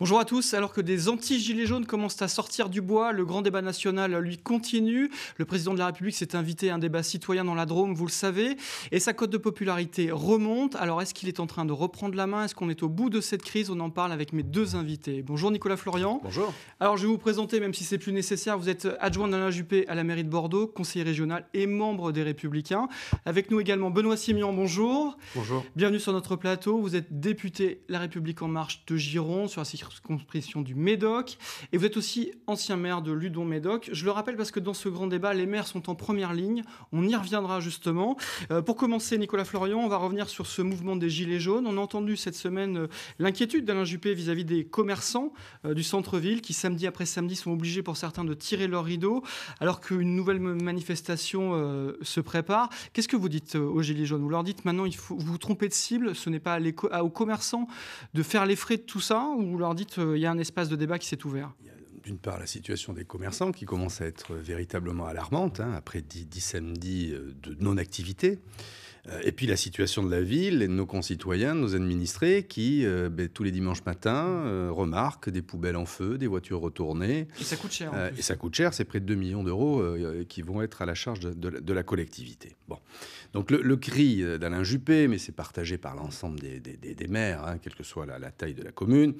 Bonjour à tous. Alors que des anti-gilets jaunes commencent à sortir du bois, le grand débat national, lui, continue. Le président de la République s'est invité à un débat citoyen dans la Drôme, vous le savez. Et sa cote de popularité remonte. Alors, est-ce qu'il est en train de reprendre la main Est-ce qu'on est au bout de cette crise On en parle avec mes deux invités. Bonjour Nicolas Florian. Bonjour. Alors, je vais vous présenter, même si c'est plus nécessaire, vous êtes adjoint d'Alain Juppé à la mairie de Bordeaux, conseiller régional et membre des Républicains. Avec nous également Benoît Simian, bonjour. Bonjour. Bienvenue sur notre plateau. Vous êtes député La République En Marche de Gironde sur la circonscription du Médoc. Et vous êtes aussi ancien maire de Ludon-Médoc. Je le rappelle parce que dans ce grand débat, les maires sont en première ligne. On y reviendra justement. Euh, pour commencer, Nicolas Florian, on va revenir sur ce mouvement des Gilets jaunes. On a entendu cette semaine euh, l'inquiétude d'Alain Juppé vis-à-vis des commerçants euh, du centre-ville qui, samedi après samedi, sont obligés pour certains de tirer leur rideau alors qu'une nouvelle manifestation se prépare. Qu'est-ce que vous dites aux Gilets jaunes Vous leur dites maintenant, il faut vous, vous trompez de cible, ce n'est pas aux commerçants de faire les frais de tout ça ou leur dites, euh, il y a un espace de débat qui s'est ouvert d'une part la situation des commerçants qui commence à être véritablement alarmante, hein, après 10, 10 samedis euh, de non-activité. Euh, et puis la situation de la ville et de nos concitoyens, de nos administrés, qui euh, ben, tous les dimanches matins euh, remarquent des poubelles en feu, des voitures retournées. Et ça coûte cher. et ça coûte cher, c'est près de 2 millions d'euros qui vont être à la charge de, la collectivité. Bon. Donc le, cri d'Alain Juppé, mais c'est partagé par l'ensemble des, maires, hein, quelle que soit la, la, taille de la commune,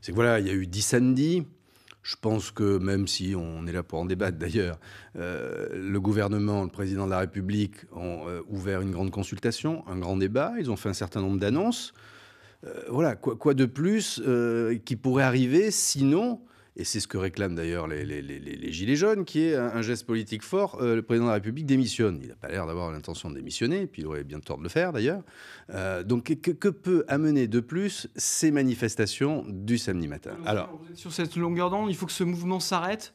c'est que voilà, il y a eu 10 samedis. Je pense que même si on est là pour en débattre d'ailleurs, euh, le gouvernement, le président de la République ont euh, ouvert une grande consultation, un grand débat, ils ont fait un certain nombre d'annonces. Euh, voilà, quoi, de plus qui pourrait arriver sinon et c'est ce que réclament d'ailleurs les, Gilets jaunes, qui est un, geste politique fort, euh, le président de la République démissionne. Il n'a pas l'air d'avoir l'intention de démissionner, et puis il aurait bien tort de le faire d'ailleurs. Euh, donc que, peut amener de plus ces manifestations du samedi matin Alors, sur cette longueur d'onde, il faut que ce mouvement s'arrête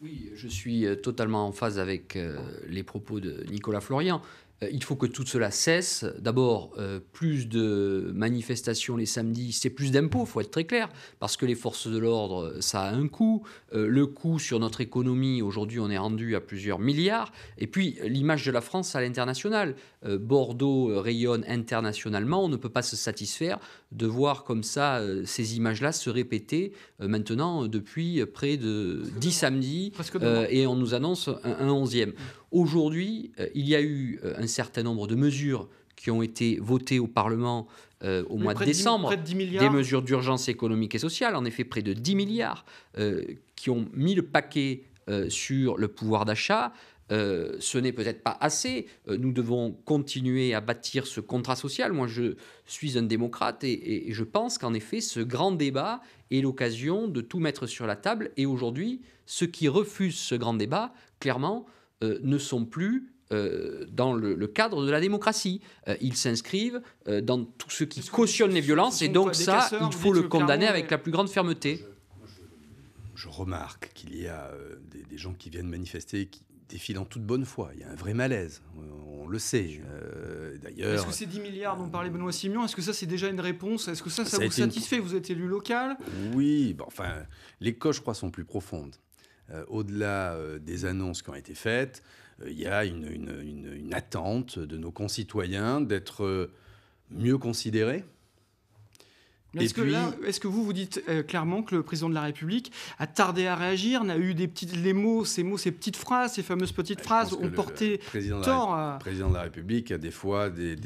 oui, je suis euh, totalement en phase avec les propos de Nicolas Florian. Euh, il faut que tout cela cesse. D'abord, euh, plus de manifestations les samedis, c'est plus d'impôts, il faut être très clair, parce que les forces de l'ordre, ça a un coût. Euh, le coût sur notre économie, aujourd'hui, on est rendu à plusieurs milliards. Et puis, l'image de la France à l'international. Bordeaux rayonne internationalement, on ne peut pas se satisfaire de voir comme ça euh, ces images-là se répéter euh, maintenant depuis près de 10 samedis euh, et on nous annonce un, onzième. Mm. Aujourd'hui, il y a eu un certain nombre de mesures qui ont été votées au Parlement au mois de décembre, des mesures d'urgence économique et sociale, en effet près de 10 milliards, qui ont mis le paquet sur le pouvoir d'achat, euh, ce n'est peut-être pas assez. Euh, nous devons continuer à bâtir ce contrat social. Moi, je suis un démocrate et, je pense qu'en effet, ce grand débat est l'occasion de tout mettre sur la table. Et aujourd'hui, ceux qui refusent ce grand débat, clairement, euh, ne sont plus dans le, cadre de la démocratie. ils s'inscrivent dans tout ce qui cautionne les violences et donc ça, il faut le condamner avec la plus grande fermeté. Je, remarque qu'il y a des, des, gens qui viennent manifester, qui, défile en toute bonne foi. Il y a un vrai malaise, on, le sait. Euh, d'ailleurs. Est-ce que ces 10 milliards dont parlait Benoît Simion, est-ce que ça c'est déjà une réponse Est-ce que ça, ça, vous satisfait Vous êtes élu local Oui, bon, enfin, les coches, je crois, sont plus profondes. Euh, au-delà euh, des annonces qui ont été faites, il y a une, une, attente de nos concitoyens d'être mieux considérés est-ce que, est que, vous vous dites euh, clairement que le président de la République a tardé à réagir, n'a eu des petites, les mots, ces mots, ces petites phrases, ces fameuses petites phrases ont porté tort Le président de la République a des fois des,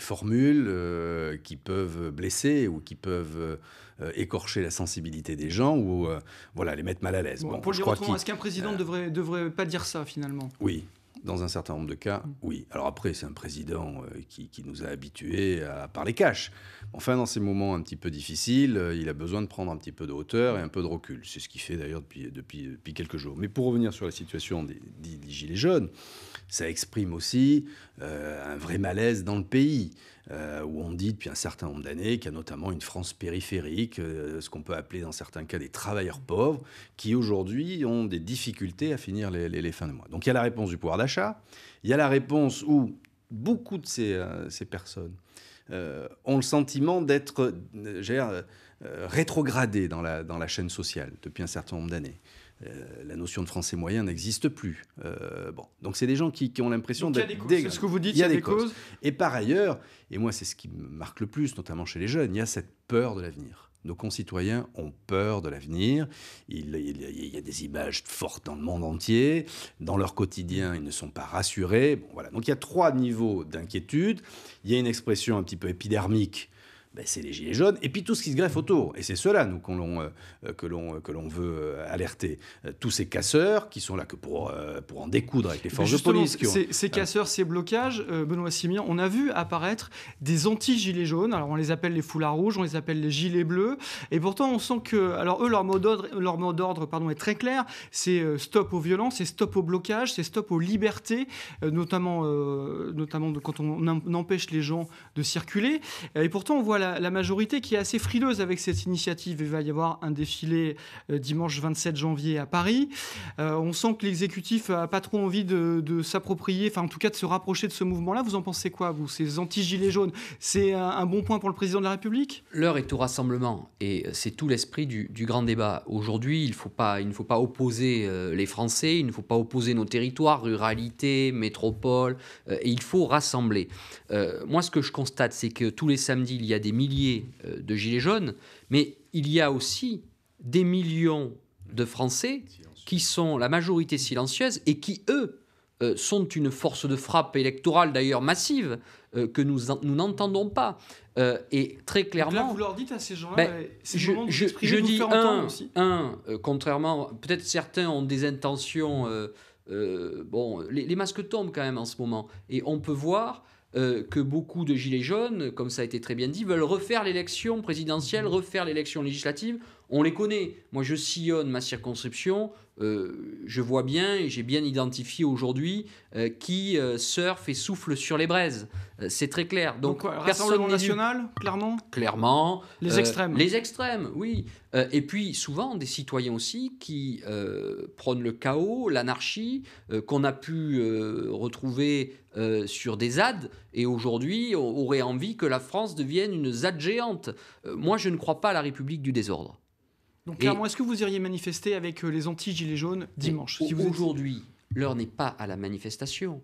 formules euh, qui peuvent blesser ou qui peuvent euh, écorcher la sensibilité des gens ou voilà, les mettre mal à l'aise. Bon, pour je dire crois autrement, est-ce qu'un président ne devrait pas dire ça finalement Oui, dans un certain nombre de cas, mm. oui. Alors après, c'est un président euh, qui, nous a habitués à parler cash. Enfin, dans ces moments un petit peu difficiles, euh, il a besoin de prendre un petit peu de hauteur et un peu de recul. C'est ce qu'il fait d'ailleurs depuis, depuis, quelques jours. Mais pour revenir sur la situation des, Gilets jaunes, ça exprime aussi euh, un vrai malaise dans le pays. Euh, où on dit depuis un certain nombre d'années qu'il y a notamment une France périphérique, euh, ce qu'on peut appeler dans certains cas des travailleurs pauvres, qui aujourd'hui ont des difficultés à finir les, fins de mois. Donc il y a la réponse du pouvoir d'achat, il y a la réponse où beaucoup de ces, euh, personnes ont le sentiment d'être rétrogradées dans la chaîne sociale depuis un certain nombre d'années. Euh, la notion de français moyen n'existe plus. Euh, donc c'est des gens qui, ont l'impression d'être... C'est ce que vous dites, il y a, des, causes. Et par ailleurs, et moi c'est ce qui me marque le plus, notamment chez les jeunes, il y a cette peur de l'avenir. Nos concitoyens ont peur de l'avenir. Il, y a des images fortes dans le monde entier. Dans leur quotidien, ils ne sont pas rassurés. voilà. Donc il y a trois niveaux d'inquiétude. Il y a une expression un petit peu épidermique ben, c'est les gilets jaunes, et puis tout ce qui se greffe autour. Et c'est cela, nous, qu l'on euh, euh, euh, que l'on veut alerter. Tous ces casseurs qui sont là que pour, pour en découdre avec les forces de police. ces, ah. casseurs, ces blocages, Benoît Simian, on a vu apparaître des anti-gilets jaunes. Alors, on les appelle les foulards rouges, on les appelle les gilets bleus. Et pourtant, on sent que... Alors, eux, leur mot d'ordre pardon, est très clair. C'est stop aux violences, c'est stop aux blocages c'est stop aux libertés, notamment, notamment quand on empêche les gens de circuler. Et pourtant, on voit la, majorité qui est assez frileuse avec cette initiative. Il va y avoir un défilé euh, dimanche 27 janvier à Paris. Euh, on sent que l'exécutif n'a pas trop envie de, s'approprier, enfin en tout cas de se rapprocher de ce mouvement-là. Vous en pensez quoi, vous Ces anti-gilets jaunes, c'est un, bon point pour le président de la République L'heure est au rassemblement et euh, c'est tout l'esprit du, grand débat. Aujourd'hui, il, il ne faut pas opposer les Français, il ne faut pas opposer nos territoires, ruralité, métropole, et il faut rassembler. moi, ce que je constate, c'est que tous les samedis, il y a des des milliers euh, de gilets jaunes, mais il y a aussi des millions de Français qui sont la majorité silencieuse et qui, eux, euh, sont une force de frappe électorale d'ailleurs massive euh, que nous n'entendons pas. et très clairement... vous leur dites à ces gens-là, ben, je, dis un, un contrairement, peut-être certains ont des intentions... bon, les, masques tombent quand même en ce moment. Et on peut voir euh, que beaucoup de gilets jaunes, comme ça a été très bien dit, veulent refaire l'élection présidentielle, refaire l'élection législative. On les connaît. Moi, je sillonne ma circonscription, euh, je vois bien et j'ai bien identifié aujourd'hui euh, qui surf euh, surfe et souffle sur les braises. c'est très clair. Donc, Donc Rassemblement national, clairement Clairement. Les extrêmes. Les extrêmes, oui. et puis souvent des citoyens aussi qui prônent le chaos, l'anarchie, qu'on a pu retrouver sur des ZAD et aujourd'hui on aurait envie que la France devienne une ZAD géante. moi je ne crois pas à la République du désordre. Donc clairement, est-ce que vous iriez manifester avec euh, les anti-gilets jaunes dimanche si Aujourd'hui, l'heure n'est pas à la manifestation.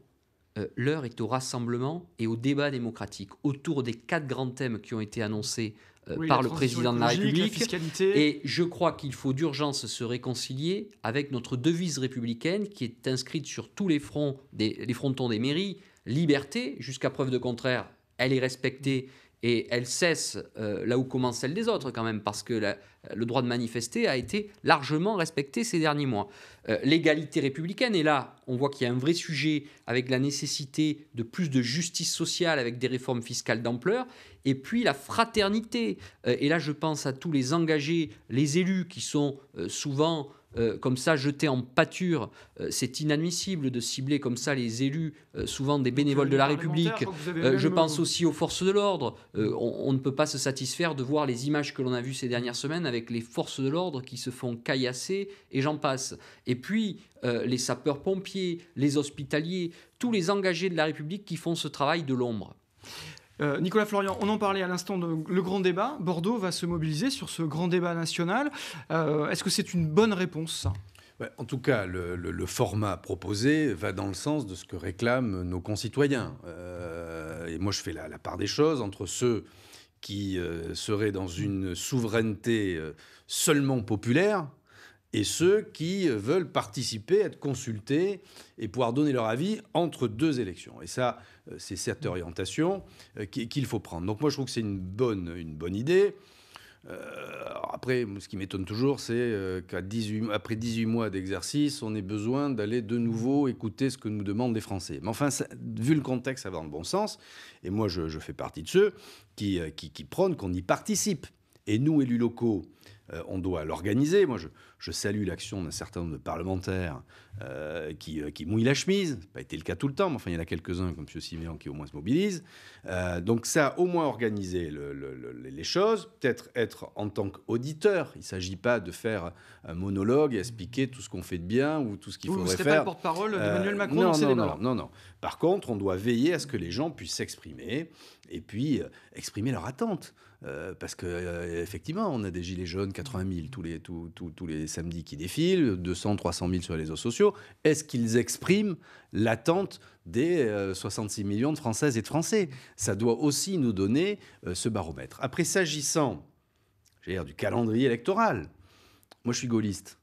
Euh, l'heure est au rassemblement et au débat démocratique autour des quatre grands thèmes qui ont été annoncés euh, par le président de la République. et je crois qu'il faut d'urgence se réconcilier avec notre devise républicaine qui est inscrite sur tous les fronts, des, les frontons des mairies, liberté, jusqu'à preuve de contraire, elle est respectée et elle cesse euh, là où commence celle des autres quand même, parce que le droit de manifester a été largement respecté ces derniers mois. Euh, l'égalité républicaine, et là on voit qu'il y a un vrai sujet avec la nécessité de plus de justice sociale, avec des réformes fiscales d'ampleur, et puis la fraternité. Euh, et là je pense à tous les engagés, les élus qui sont souvent... Euh, comme ça jeter en pâture. Euh, c'est inadmissible de cibler comme ça les élus, euh, souvent des bénévoles de la République. je pense aussi aux forces de l'ordre. On, on, ne peut pas se satisfaire de voir les images que l'on a vues ces dernières semaines avec les forces de l'ordre qui se font caillasser et j'en passe. Et puis les sapeurs-pompiers, les hospitaliers, tous les engagés de la République qui font ce travail de l'ombre. Euh, Nicolas Florian, on en parlait à l'instant de le grand débat. Bordeaux va se mobiliser sur ce grand débat national. Euh, est-ce que c'est une bonne réponse en tout cas, le, format proposé va dans le sens de ce que réclament nos concitoyens. Euh, et moi, je fais la, part des choses entre ceux qui seraient dans une souveraineté seulement populaire, et ceux qui veulent participer, être consultés et pouvoir donner leur avis entre deux élections. Et ça, euh, c'est cette orientation euh, qu'il faut prendre. Donc moi, je trouve que c'est une bonne, une bonne idée. Euh, après, ce qui m'étonne toujours, c'est qu'après 18 mois d'exercice, on ait besoin d'aller de nouveau écouter ce que nous demandent les Français. Mais enfin, vu le contexte, ça va dans le bon sens. Et moi, je, fais partie de ceux qui, prônent qu'on y participe. Et nous, élus locaux, on doit l'organiser. Moi, je, je salue l'action d'un certain nombre de parlementaires euh, qui, euh, qui, mouillent la chemise. Ce n'a pas été le cas tout le temps, mais enfin, il y en a quelques-uns, comme M. Siméon, qui au moins se mobilisent. Euh, donc, ça a au moins organisé les choses. Peut-être être en tant qu'auditeur. Il ne s'agit pas de faire un monologue et expliquer tout ce qu'on fait de bien ou tout ce qu'il faudrait faire. Vous ne serez pas le porte-parole d'Emmanuel Macron non, non, non, non, Par contre, on doit veiller à ce que les gens puissent s'exprimer et puis exprimer leur attente. parce que effectivement, on a des gilets jaunes, 80 000 tous les, tous, tous, tous les Samedi samedis qui défilent, 200, 300 000 sur les réseaux sociaux, est-ce qu'ils expriment l'attente des 66 euh, millions de Françaises et de Français Ça doit aussi nous donner euh, ce baromètre. Après, s'agissant du calendrier électoral, moi je suis gaulliste,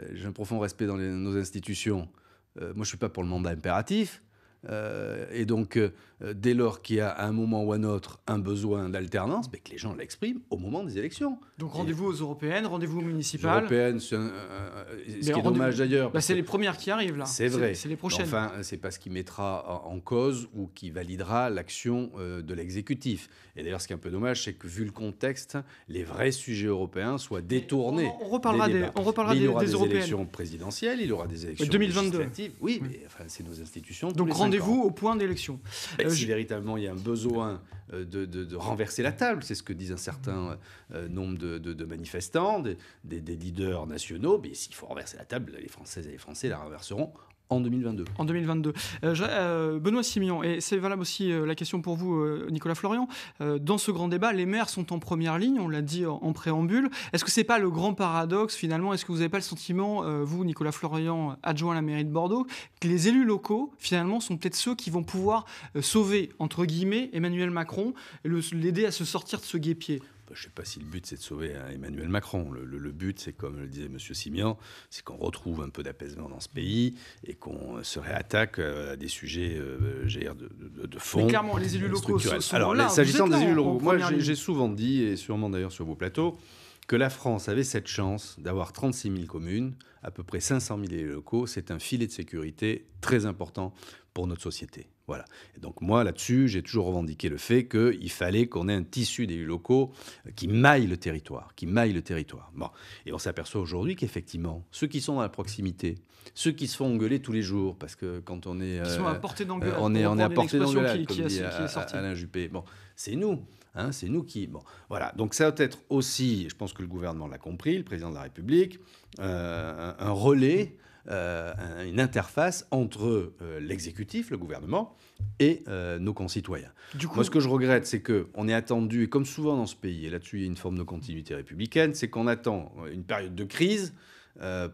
euh, j'ai un profond respect dans nos institutions, moi je ne suis pas pour le mandat impératif, euh, et donc, euh, dès lors qu'il y a à un moment ou à un autre un besoin d'alternance, ben, que les gens l'expriment au moment des élections. Donc rendez-vous aux européennes, rendez-vous aux municipales. Européennes, c'est euh, ce qui est dommage d'ailleurs. Bah, c'est les premières qui arrivent là. C'est vrai. C'est les prochaines. Enfin, c'est pas ce qui mettra en, cause ou qui validera l'action de l'exécutif. Et d'ailleurs, ce qui est un peu dommage, c'est que vu le contexte, les vrais sujets européens soient détournés. On, reparlera des, on il y aura des, élections présidentielles, il y aura des élections 2022. législatives. Oui, mais enfin, c'est nos institutions. Donc rendez-vous au point d'élection. Euh, si véritablement il y a un besoin euh, de, renverser la table, c'est ce que disent un certain euh, nombre de, manifestants, des, des, leaders nationaux, mais s'il faut renverser la table, les Françaises et les Français la renverseront en 2022. En 2022. Euh, euh, Benoît Simion, et c'est valable aussi euh, la question pour vous, Nicolas Florian. dans ce grand débat, les maires sont en première ligne, on l'a dit en, préambule. Est-ce que c'est pas le grand paradoxe finalement Est-ce que vous n'avez pas le sentiment, vous, Nicolas Florian, adjoint à la mairie de Bordeaux, que les élus locaux finalement sont peut-être ceux qui vont pouvoir sauver entre guillemets Emmanuel Macron, l'aider à se sortir de ce guépier je ne sais pas si le but c'est de sauver hein, Emmanuel Macron. Le, but c'est, comme le disait M. Simian, c'est qu'on retrouve un peu d'apaisement dans ce pays et qu'on se réattaque euh, à des sujets euh, de, de, fond. Mais clairement, les élus locaux sont, Alors, là, s'agissant des élus locaux, moi j'ai souvent dit, et sûrement d'ailleurs sur vos plateaux, que la France avait cette chance d'avoir 36 000 communes, à peu près 500 000 élus locaux, c'est un filet de sécurité très important pour notre société. Voilà. donc moi, là-dessus, j'ai toujours revendiqué le fait qu'il fallait qu'on ait un tissu d'élus locaux euh, qui maille le territoire, qui maille le territoire. Bon. Et on s'aperçoit aujourd'hui qu'effectivement, ceux qui sont dans la proximité, ceux qui se font engueuler tous les jours, parce que quand on est... Ils sont euh, à portée d'engueulade. Euh, on est, on est à portée d'engueulade, qui, Alain Juppé. Bon, c'est nous. Hein, c'est nous qui. Bon, voilà. Donc ça doit être aussi, je pense que le gouvernement l'a compris, le président de la République, euh, un, relais. Euh, une interface entre euh, l'exécutif, le gouvernement, et nos concitoyens. Moi, ce que je regrette, c'est qu'on est attendu, et comme souvent dans ce pays, et là-dessus, il y a une forme de continuité républicaine, c'est qu'on attend une période de crise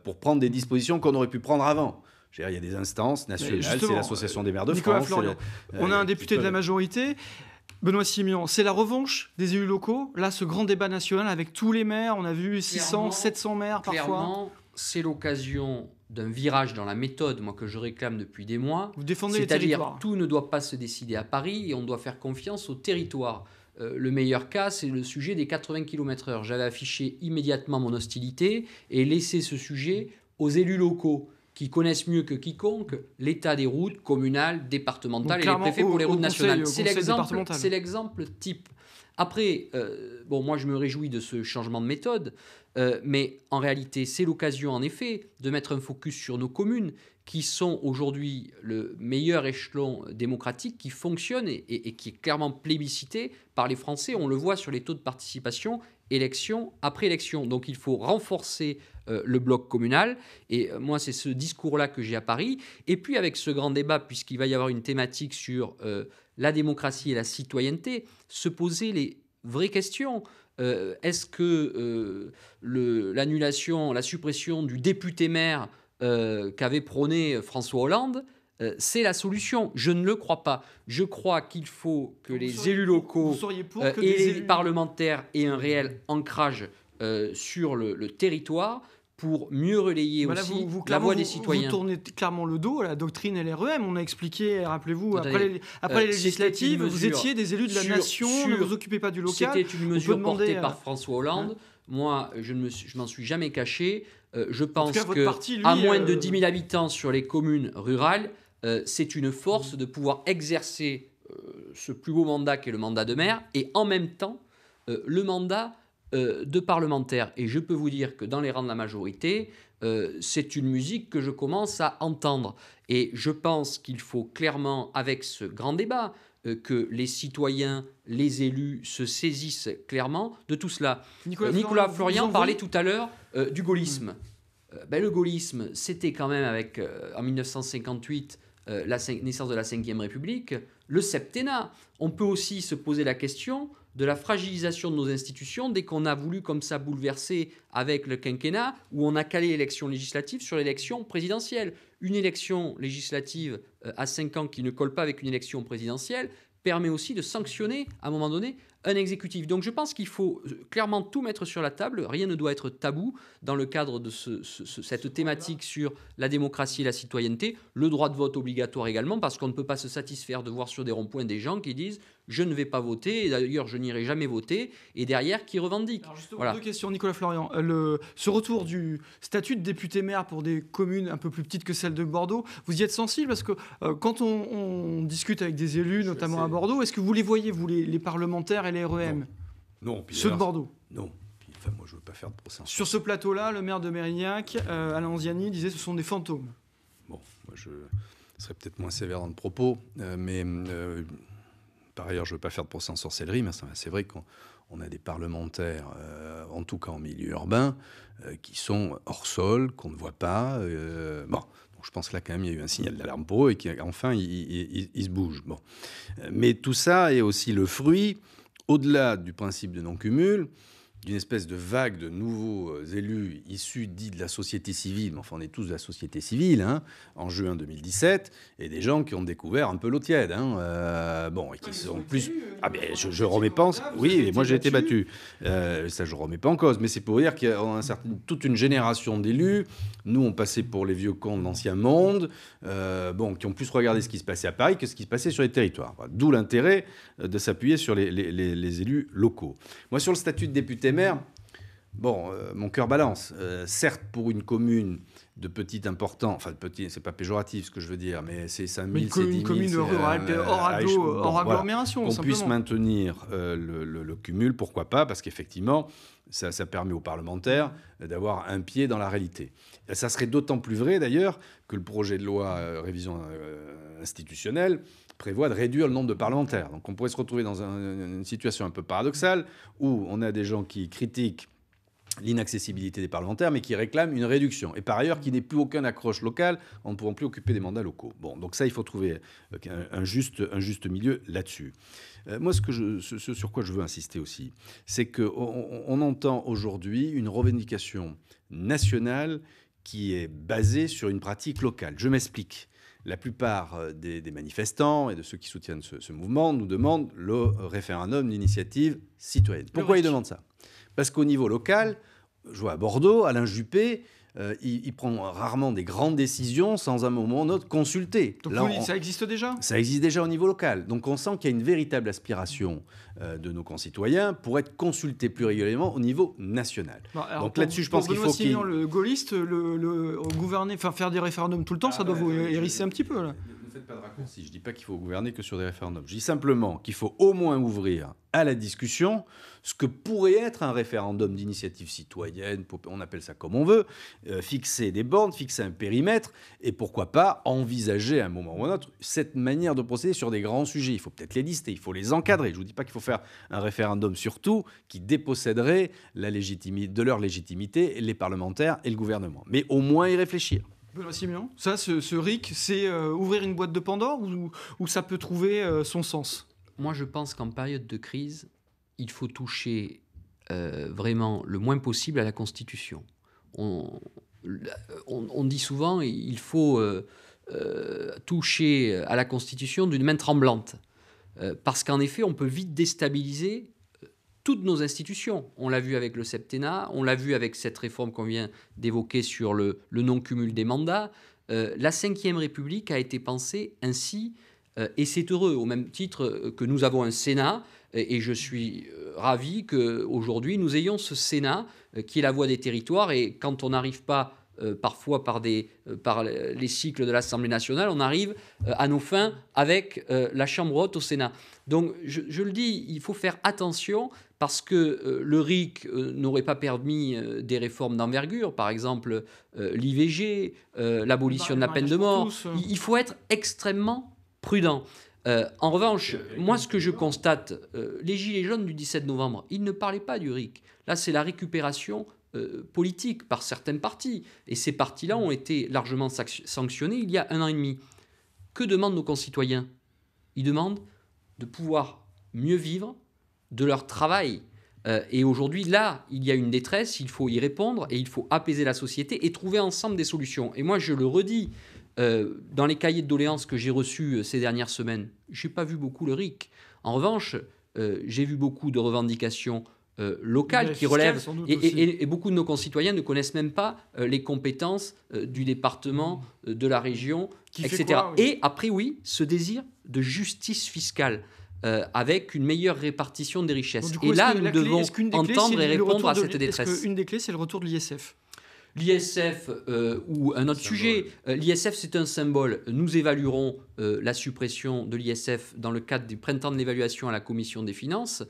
pour prendre des dispositions qu'on aurait pu prendre avant. Il y a des instances nationales, c'est l'association des maires de France. on a un député de la majorité Benoît Simion, c'est la revanche des élus locaux. Là, ce grand débat national avec tous les maires, on a vu 600, 700 maires parfois. c'est l'occasion d'un virage dans la méthode, moi, que je réclame depuis des mois. Vous défendez C'est-à-dire, tout ne doit pas se décider à Paris et on doit faire confiance au territoire. Euh, le meilleur cas, c'est le sujet des 80 km/h. J'avais affiché immédiatement mon hostilité et laissé ce sujet aux élus locaux qui connaissent mieux que quiconque l'état des routes communales, départementales et les préfets pour les routes nationales. C'est l'exemple type. Après, euh, bon, moi je me réjouis de ce changement de méthode, euh, mais en réalité, c'est l'occasion en effet de mettre un focus sur nos communes qui sont aujourd'hui le meilleur échelon démocratique qui fonctionne et, et, qui est clairement plébiscité par les Français. On le voit sur les taux de participation, élection après élection. Donc il faut renforcer euh, le bloc communal. Et euh, moi, c'est ce discours-là que j'ai à Paris. Et puis, avec ce grand débat, puisqu'il va y avoir une thématique sur euh, la démocratie et la citoyenneté, se poser les vraies questions. Est-ce que l'annulation, la suppression du député-maire qu'avait prôné François Hollande, c'est la solution Je ne le crois pas. Je crois qu'il faut que les élus locaux et les élus... parlementaires aient un réel ancrage sur le territoire pour mieux relayer bah aussi vous, la voix des citoyens. Vous tournez clairement le dos à la doctrine LREM. On a expliqué, rappelez-vous, après les, euh, législatives, vous étiez des élus de la nation, vous ne vous occupez pas du local. C'était une mesure portée par François Hollande. Hein Moi, je ne m'en suis jamais caché. Euh, je pense que à moins de 10 euh, 000 habitants sur les communes rurales, c'est une force de pouvoir exercer ce plus beau mandat qu'est le mandat de maire et en même temps le mandat euh, de parlementaires. Et je peux vous dire que dans les rangs de la majorité, euh, c'est une musique que je commence à entendre. Et je pense qu'il faut clairement, avec ce grand débat, euh, que les citoyens, les élus se saisissent clairement de tout cela. Nicolas, Florian parlait tout à l'heure du gaullisme. Ben, le gaullisme, c'était quand même avec, en 1958, la naissance de la Ve République, le septennat. On peut aussi se poser la question de la fragilisation de nos institutions dès qu'on a voulu comme ça bouleverser avec le quinquennat, où on a calé l'élection législative sur l'élection présidentielle. Une élection législative euh, à 5 ans qui ne colle pas avec une élection présidentielle permet aussi de sanctionner, à un moment donné, un exécutif. Donc je pense qu'il faut euh, clairement tout mettre sur la table, rien ne doit être tabou dans le cadre de cette thématique sur la démocratie et la citoyenneté, le droit de vote obligatoire également, parce qu'on ne peut pas se satisfaire de voir sur des ronds-points des gens qui disent je ne vais pas voter, et d'ailleurs je n'irai jamais voter, et derrière qui revendique. Alors deux questions, Nicolas Florian. Euh, le, ce retour du statut de député-maire pour des communes un peu plus petites que celle de Bordeaux, vous y êtes sensible Parce que euh, quand on, discute avec des élus, notamment à Bordeaux, est-ce que vous les voyez, vous, les, parlementaires et les REM Non. Ceux de Bordeaux Non. enfin, moi, je ne veux pas faire de procès. Sur ce plateau-là, le maire de Mérignac, euh, Alain Ziani, disait ce sont des fantômes. Bon, moi, je serais peut-être moins sévère dans le propos, mais par ailleurs, je ne veux pas faire de procès en sorcellerie, mais c'est vrai qu'on a des parlementaires, euh, en tout cas en milieu urbain, euh, qui sont hors sol, qu'on ne voit pas. Euh, bon, je pense que là, quand même, il y a eu un signal d'alarme pour eux et qu'enfin, ils, se bougent. Bon. Mais tout ça est aussi le fruit, au-delà du principe de non-cumul, d'une espèce de vague de nouveaux euh, élus issus dits de la société civile, mais enfin on est tous de la société civile, hein, en juin 2017, et des gens qui ont découvert un peu l'eau tiède. Hein, euh, bon, et qui ah, sont plus... Euh, ah ben je, je remets pas en... Oui, moi j'ai été battu. ça je remets pas en cause, mais c'est pour dire qu'il y a toute une génération d'élus, nous on passait pour les vieux cons de l'ancien monde, bon, qui ont plus regardé ce qui se passait à Paris que ce qui se passait sur les territoires. D'où l'intérêt de s'appuyer sur les élus locaux. Moi sur le statut de député, maire, bon, euh, mon cœur balance. Euh, certes, pour une commune de petit importance, enfin, de petit, c'est pas péjoratif ce que je veux dire, mais c'est 5000, c'est 10 000. Une commune rurale, hors, euh, agglomération, voilà. On puisse maintenir le, cumul, pourquoi pas, parce qu'effectivement, ça, permet aux parlementaires d'avoir un pied dans la réalité. ça serait d'autant plus vrai, d'ailleurs, que le projet de loi révision institutionnelle prévoit de réduire le nombre de parlementaires. Donc on pourrait se retrouver dans une situation un peu paradoxale où on a des gens qui critiquent l'inaccessibilité des parlementaires, mais qui réclament une réduction. Et par ailleurs, qui n'est plus aucun accroche local, en ne pouvant plus occuper des mandats locaux. Bon, donc ça, il faut trouver euh, un, juste, milieu là-dessus. Euh, moi, ce, que sur quoi je veux insister aussi, c'est qu'on on entend aujourd'hui une revendication nationale qui est basée sur une pratique locale. Je m'explique. La plupart euh, des, manifestants et de ceux qui soutiennent ce, ce mouvement nous demandent le référendum d'initiative citoyenne. Pourquoi ils demandent ça Parce qu'au niveau local, je vois à Bordeaux, Alain Juppé, euh, il, prend rarement des grandes décisions sans un moment ou un autre consulter. Donc ça existe déjà Ça existe déjà au niveau local. Donc on sent qu'il y a une véritable aspiration euh, de nos concitoyens pour être consultés plus régulièrement au niveau national. Donc là-dessus, je pense qu'il faut qu'il... le gaulliste, le, euh, gouverner, faire des référendums tout le temps, ah ça doit vous hérisser un petit peu faites pas de raccourci. Je dis pas qu'il faut gouverner que sur des référendums. Je dis simplement qu'il faut au moins ouvrir à la discussion ce que pourrait être un référendum d'initiative citoyenne, on appelle ça comme on veut, euh, fixer des bornes, fixer un périmètre, et pourquoi pas envisager à un moment ou à un autre cette manière de procéder sur des grands sujets. Il faut peut-être les lister, il faut les encadrer. Je ne vous dis pas qu'il faut faire un référendum sur tout qui déposséderait la légitimité, de leur légitimité les parlementaires et le gouvernement, mais au moins y réfléchir ça, ce, RIC, c'est euh, ouvrir une boîte de Pandore ou, ça peut trouver euh, son sens Moi, je pense qu'en période de crise, il faut toucher euh, vraiment le moins possible à la Constitution. On, on dit souvent il faut toucher à la Constitution d'une main tremblante. parce qu'en effet, on peut vite déstabiliser toutes nos institutions. On l'a vu avec le septennat, on l'a vu avec cette réforme qu'on vient d'évoquer sur le, non-cumul des mandats. Euh, la Ve République a été pensée ainsi, euh, et c'est heureux, au même titre euh, que nous avons un Sénat, et, je suis ravi qu'aujourd'hui nous ayons ce Sénat qui est la voix des territoires, et quand on n'arrive pas parfois par, des, par les cycles de l'Assemblée nationale, on arrive à nos fins avec la Chambre haute au Sénat. Donc je, je le dis, il faut faire attention parce que euh, le RIC euh, n'aurait pas permis euh, des réformes d'envergure, par exemple l'IVG, l'abolition de la bah, peine de mort. Il faut être extrêmement prudent. en revanche, moi, ce que je constate, les Gilets jaunes du 17 novembre, ils ne parlaient pas du RIC. Là, c'est la récupération politique par certaines partis. Et ces partis-là ont été largement sanctionnés il y a un an et demi. Que demandent nos concitoyens Ils demandent de pouvoir mieux vivre, de leur travail. Euh, et aujourd'hui, là, il y a une détresse, il faut y répondre et il faut apaiser la société et trouver ensemble des solutions. Et moi, je le redis, euh, dans les cahiers de doléances que j'ai reçus euh, ces dernières semaines, je n'ai pas vu beaucoup le RIC. En revanche, j'ai vu beaucoup de revendications locales qui relèvent. Et, beaucoup de nos concitoyens ne connaissent même pas les compétences du département, mm. de la région, etc. Et après, oui, ce désir de justice fiscale. Euh, avec une meilleure répartition des richesses. et là, nous devons entendre et répondre à cette détresse. Une des clés, c'est le retour de l'ISF. L'ISF euh, ou un autre sujet, euh, l'ISF c'est un symbole. Nous évaluerons la suppression de l'ISF dans le cadre du printemps de l'évaluation à la commission des finances.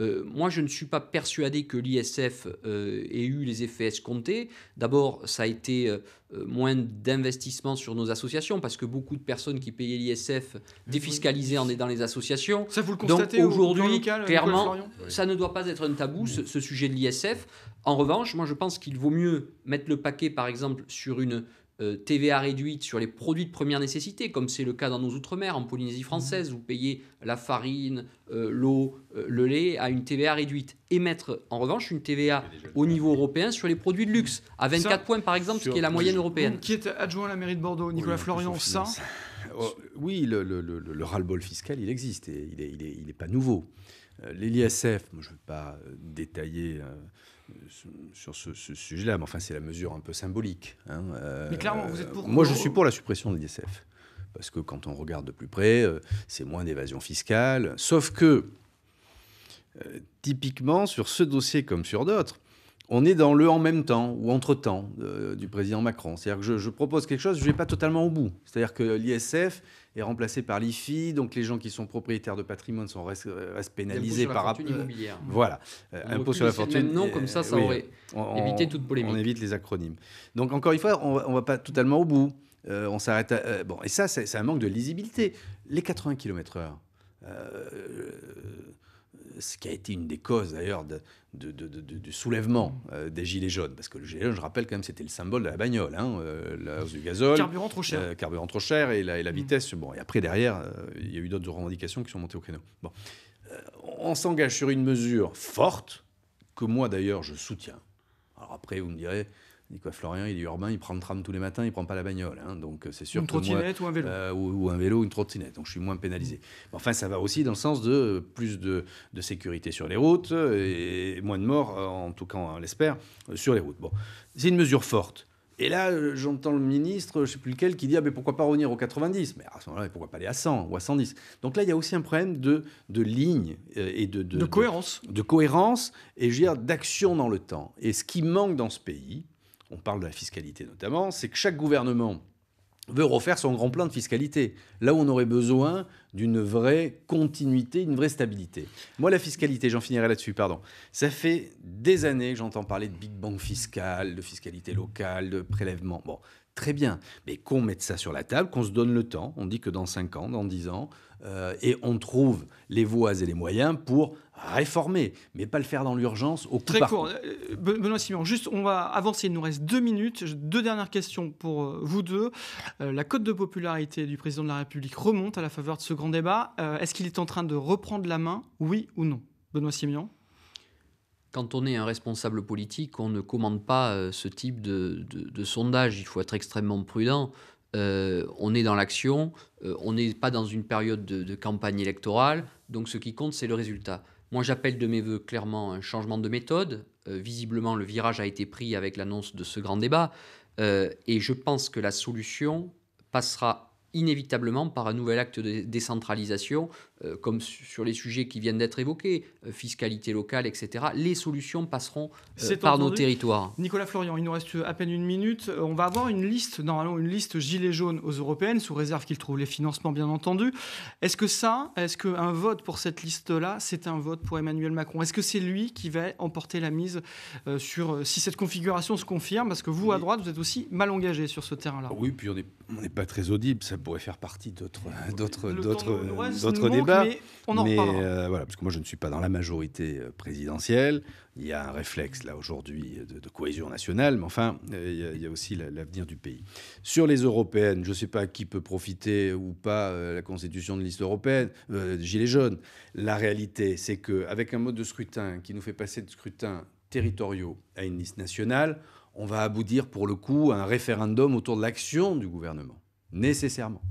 Euh, moi, je ne suis pas persuadé que l'ISF euh, ait eu les effets escomptés. D'abord, ça a été euh, moins d'investissement sur nos associations parce que beaucoup de personnes qui payaient l'ISF défiscalisaient en aidant les associations. Ça, vous le constatez Donc aujourd'hui, clairement, ça ne doit pas être un tabou, ce sujet de l'ISF. En revanche, moi, je pense qu'il vaut mieux mettre le paquet, par exemple, sur une euh, TVA réduite sur les produits de première nécessité, comme c'est le cas dans nos Outre-mer, en Polynésie française, mmh. vous payez la farine, euh, l'eau, euh, le lait à une TVA réduite. Et mettre en revanche une TVA au niveau européen sur les produits de luxe, à 24 points par exemple, ce qui est la moyenne européenne. Qui est adjoint à la mairie de Bordeaux, Nicolas Florian, ça oh, Oui, le, ras-le-bol fiscal, il existe et il n'est il est pas nouveau. Euh, L'ISF, je ne vais pas euh, détailler euh, sur ce, sujet-là, mais enfin, c'est la mesure un peu symbolique. Hein, mais clairement, vous êtes pour. Moi, je suis pour la suppression de l'ISF. Parce que quand on regarde de plus près, c'est moins d'évasion fiscale. Sauf que, typiquement, sur ce dossier comme sur d'autres, on est dans le en même temps ou entre-temps euh, du président Macron. C'est-à-dire que je, propose quelque chose, je ne vais pas totalement au bout. C'est-à-dire que l'ISF est remplacé par l'IFI, donc les gens qui sont propriétaires de patrimoine sont euh, restent, pénalisés par rapport. Impôt sur la fortune euh, Voilà, impôt sur la fortune. Non, comme ça, ça aurait évité toute polémique. On évite les acronymes. Donc encore une fois, on ne va pas totalement au bout. on s'arrête. bon, et ça, c'est un manque de lisibilité. Les 80 km/h ce qui a été une des causes d'ailleurs du soulèvement euh, des Gilets jaunes. Parce que le Gilet jaune, je rappelle quand même, c'était le symbole de la bagnole, hein, euh, du gazole. Carburant trop cher. Euh, carburant trop cher et la, la mm. vitesse. Bon, et après, derrière, il y a eu d'autres revendications qui sont montées au créneau. Bon. on s'engage sur une mesure forte, que moi d'ailleurs je soutiens. Alors après, vous me direz, il dit quoi, Florian, il est urbain, il prend le tram tous les matins, il prend pas la bagnole. Hein. donc euh, c'est sûr. Une trottinette ou un vélo euh, ou, un vélo, une trottinette. Donc je suis moins pénalisé. enfin, ça va aussi dans le sens de euh, plus de, sécurité sur les routes et moins de morts, en tout cas, on l'espère, sur les routes. Bon, c'est une mesure forte. Et là, j'entends le ministre, je ne sais plus lequel, qui dit ah, mais pourquoi pas revenir aux 90 Mais à ce moment-là, pourquoi pas aller à 100 ou à 110 Donc là, il y a aussi un problème de, de ligne et de, de, cohérence. De, de, cohérence et je veux dire d'action dans le temps. Et ce qui manque dans ce pays, on parle de la fiscalité notamment, c'est que chaque gouvernement veut refaire son grand plan de fiscalité, là où on aurait besoin d'une vraie continuité, une vraie stabilité. Moi, la fiscalité, j'en finirai là-dessus, pardon. Ça fait des années que j'entends parler de Big Bang fiscal, de fiscalité locale, de prélèvement. Bon, très bien, mais qu'on mette ça sur la table, qu'on se donne le temps, on dit que dans 5 ans, dans 10 ans, euh, et on trouve les voies et les moyens pour réformer, mais pas le faire dans l'urgence au coup euh, Benoît Simon, juste, on va avancer. Il nous reste deux minutes. Deux dernières questions pour euh, vous deux. Euh, la cote de popularité du président de la République remonte à la faveur de ce grand débat. Est-ce qu'il est en train de reprendre la main, oui ou non Benoît Simion. quand on est un responsable politique, on ne commande pas ce type de, sondage. Il faut être extrêmement prudent. on est dans l'action, on n'est pas dans une période de, campagne électorale, donc ce qui compte, c'est le résultat. Moi, j'appelle de mes voeux clairement un changement de méthode. Euh, visiblement, le virage a été pris avec l'annonce de ce grand débat. Euh, et je pense que la solution passera inévitablement par un nouvel acte de décentralisation euh, comme sur les sujets qui viennent d'être évoqués, euh, fiscalité locale, etc., les solutions passeront euh, par nos territoires. Nicolas Florian, il nous reste à peine une minute. On va avoir une liste, normalement une liste gilet jaune aux européennes, sous réserve qu'ils trouvent les financements, bien entendu. Est-ce que ça, est-ce qu'un vote pour cette liste-là, c'est un vote pour Emmanuel Macron Est-ce que c'est lui qui va emporter la mise sur si cette configuration se confirme Parce que vous, à droite, vous êtes aussi mal engagé sur ce terrain-là. Oui, puis on n'est pas très audible. Ça pourrait faire partie d'autres débats. Mais on en mais, euh, voilà, parce que moi je ne suis pas dans la majorité euh, présidentielle. Il y a un réflexe là aujourd'hui de, cohésion nationale, mais enfin, euh, il y a, aussi l'avenir du pays. Sur les européennes, je ne sais pas qui peut profiter ou pas la constitution de liste européenne, gilet Gilets jaunes. La réalité, c'est qu'avec un mode de scrutin qui nous fait passer de scrutins territoriaux à une liste nationale, on va aboutir pour le coup à un référendum autour de l'action du gouvernement nécessairement.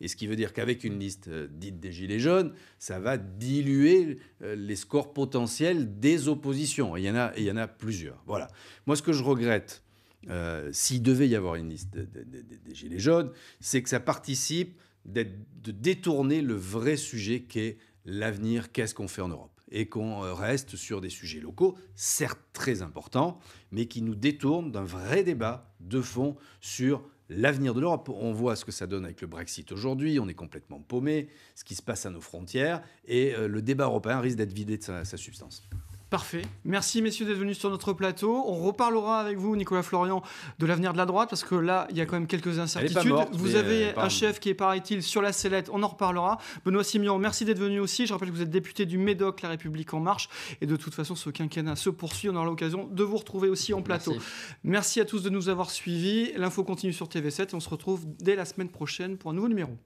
Et ce qui veut dire qu'avec une liste euh, dite des Gilets jaunes, ça va diluer euh, les scores potentiels des oppositions. il y en a, il y en a plusieurs. Voilà. Moi, ce que je regrette, euh, s'il devait y avoir une liste des Gilets jaunes, c'est que ça participe de détourner le vrai sujet qu'est l'avenir, qu'est-ce qu'on fait en Europe et qu'on reste sur des sujets locaux, certes très importants, mais qui nous détournent d'un vrai débat de fond sur l'avenir de l'Europe. On voit ce que ça donne avec le Brexit aujourd'hui, on est complètement paumé, ce qui se passe à nos frontières, et euh, le débat européen risque d'être vidé de sa, substance. Parfait. Merci messieurs d'être venus sur notre plateau. On reparlera avec vous, Nicolas Florian, de l'avenir de la droite, parce que là, il y a quand même quelques incertitudes. vous avez euh, un chef qui est, paraît-il, sur la sellette. On en reparlera. Benoît Simion, merci d'être venu aussi. Je rappelle que vous êtes député du Médoc, La République En Marche. Et de toute façon, ce quinquennat se poursuit. On aura l'occasion de vous retrouver aussi en plateau. Merci, à tous de nous avoir suivis. L'info continue sur TV7 on se retrouve dès la semaine prochaine pour un nouveau numéro.